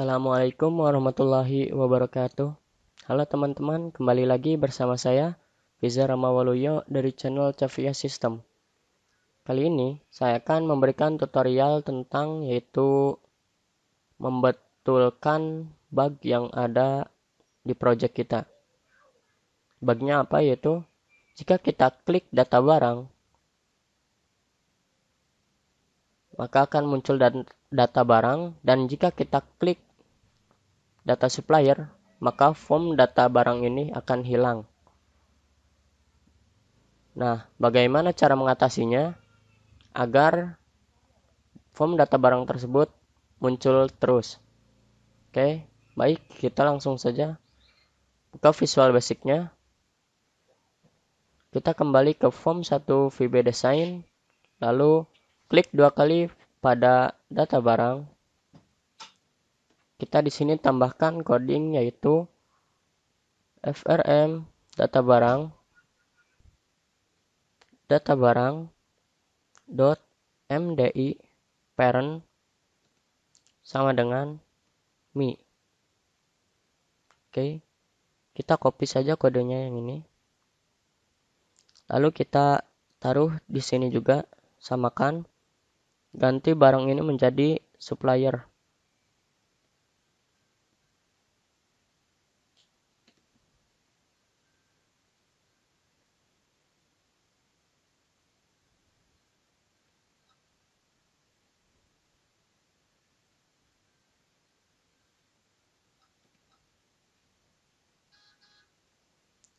Assalamualaikum warahmatullahi wabarakatuh. Halo teman-teman, kembali lagi bersama saya Fiza Ramawaluyo dari channel Cavia System. Kali ini saya akan memberikan tutorial tentang yaitu membetulkan bug yang ada di project kita. Bugnya apa yaitu jika kita klik data barang maka akan muncul data barang dan jika kita klik data supplier, maka form data barang ini akan hilang. Nah, bagaimana cara mengatasinya agar form data barang tersebut muncul terus? Oke, baik, kita langsung saja buka Visual Basicnya. Kita kembali ke form 1 VB Design, lalu klik dua kali pada data barang kita di sini tambahkan coding yaitu frm data barang data barang dot mdi parent sama dengan mi oke okay. kita copy saja kodenya yang ini lalu kita taruh di sini juga samakan ganti barang ini menjadi supplier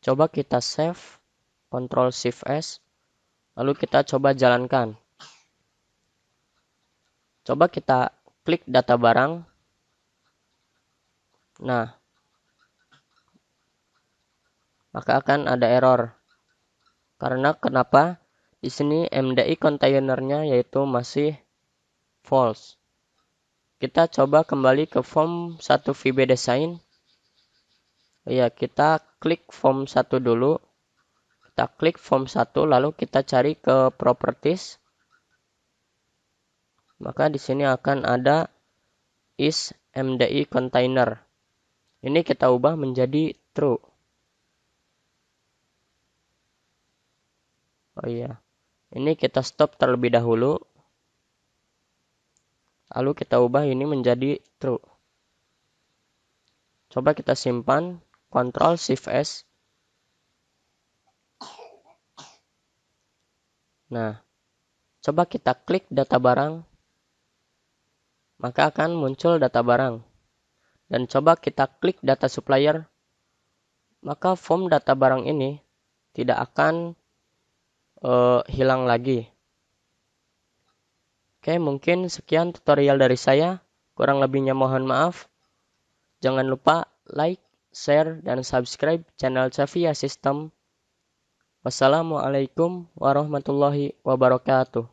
Coba kita save, Ctrl Shift S, lalu kita coba jalankan. Coba kita klik data barang. Nah, maka akan ada error. Karena kenapa? Di sini MDI kontainernya yaitu masih false. Kita coba kembali ke form 1 VB Design ya kita klik form 1 dulu kita klik form 1 lalu kita cari ke properties maka di sini akan ada is MDI container ini kita ubah menjadi true oh iya ini kita stop terlebih dahulu lalu kita ubah ini menjadi true coba kita simpan Ctrl Shift S. Nah, coba kita klik data barang, maka akan muncul data barang. Dan coba kita klik data supplier, maka form data barang ini tidak akan uh, hilang lagi. Oke, mungkin sekian tutorial dari saya. Kurang lebihnya mohon maaf. Jangan lupa like, share, dan subscribe channel Safia System. Wassalamualaikum warahmatullahi wabarakatuh.